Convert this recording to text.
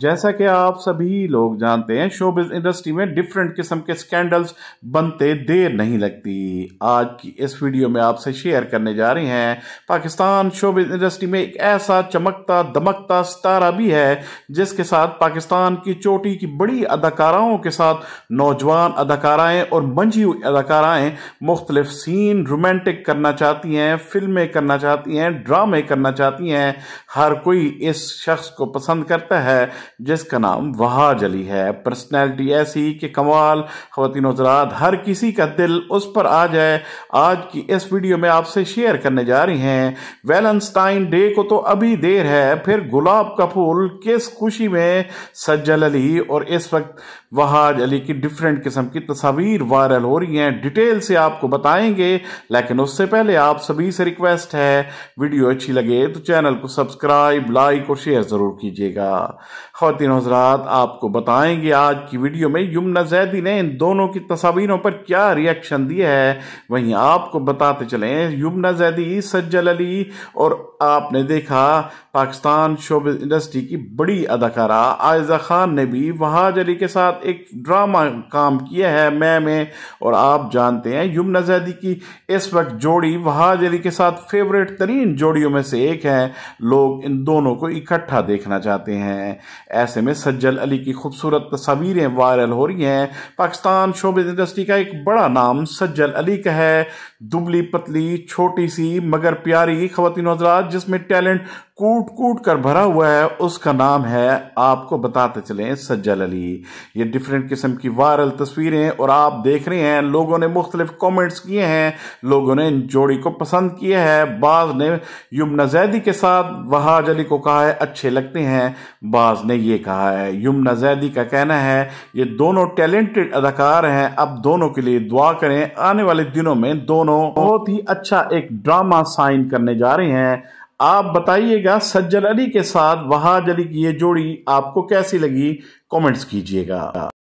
जैसा कि आप सभी लोग जानते हैं शोबिज इंडस्ट्री में डिफरेंट किस्म के स्कैंडल्स बनते देर नहीं लगती आज की इस वीडियो में आपसे शेयर करने जा रहे हैं पाकिस्तान शोबिज इंडस्ट्री में एक ऐसा चमकता दमकता सितारा भी है जिसके साथ पाकिस्तान की चोटी की बड़ी अदाकाराओं के साथ नौजवान अदाकाराएं और मंझी हुई अदाकाराएं मुख्तलिफ सीन रोमांटिक करना चाहती हैं फिल्में करना चाहती हैं ड्रामे करना चाहती हैं हर कोई इस शख्स को पसंद करता है जिसका नाम वहा जली है पर्सनैलिटी ऐसी कि कमाल खातिन हजरात हर किसी का दिल उस पर आ जाए आज की इस वीडियो में आपसे शेयर करने जा रही हैं वेलनस्टाइन डे को तो अभी देर है फिर गुलाब का फूल किस खुशी में सज्जल अली और इस वक्त वहाज अली की डिफरेंट किस्म की तस्वीर वायरल हो रही हैं डिटेल से आपको बताएंगे लेकिन उससे पहले आप सभी से रिक्वेस्ट है वीडियो अच्छी लगे तो चैनल को सब्सक्राइब लाइक और शेयर ज़रूर कीजिएगा खातिन हजरात आपको बताएंगे आज की वीडियो में यमुना जैदी ने इन दोनों की तस्वीरों पर क्या रिएक्शन दिया है वहीं आपको बताते चलें यमुना जैदी सज्जल अली और आपने देखा पाकिस्तान शोब इंडस्ट्री की बड़ी अदाकारा आयजा खान ने भी वहाज अली के साथ एक ड्रामा काम किया है मैं में और आप जानते हैं यमुना जैदी की इस वक्त जोड़ी वहाज अली के साथ फेवरेट तरीन जोड़ियों में से एक है लोग इन दोनों को इकट्ठा देखना चाहते हैं ऐसे में सज्जल अली की खूबसूरत तस्वीरें वायरल हो रही हैं पाकिस्तान शोबिज इंडस्ट्री का एक बड़ा नाम सज्जल अली का है दुबली पतली छोटी सी मगर प्यारी खवतिन हजरात जिसमें टैलेंट कूट कूट कर भरा हुआ है उसका नाम है आपको बताते चलें सज्जल अली ये डिफरेंट किस्म की वायरल तस्वीरें और आप देख रहे हैं लोगों ने मुख्तलिफ कमेंट्स किए हैं लोगों ने इन जोड़ी को पसंद किया है बाज़ ने यमुना जैदी के साथ वहाज अली को कहा है अच्छे लगते हैं बाज़ ने ये कहा है यमुना जैदी का कहना है ये दोनों टैलेंटेड अदाकार हैं अब दोनों के लिए दुआ करें आने वाले दिनों में दोनों बहुत ही अच्छा एक ड्रामा साइन करने जा रहे हैं आप बताइएगा सज्जन अली के साथ वहाज अली की ये जोड़ी आपको कैसी लगी कमेंट्स कीजिएगा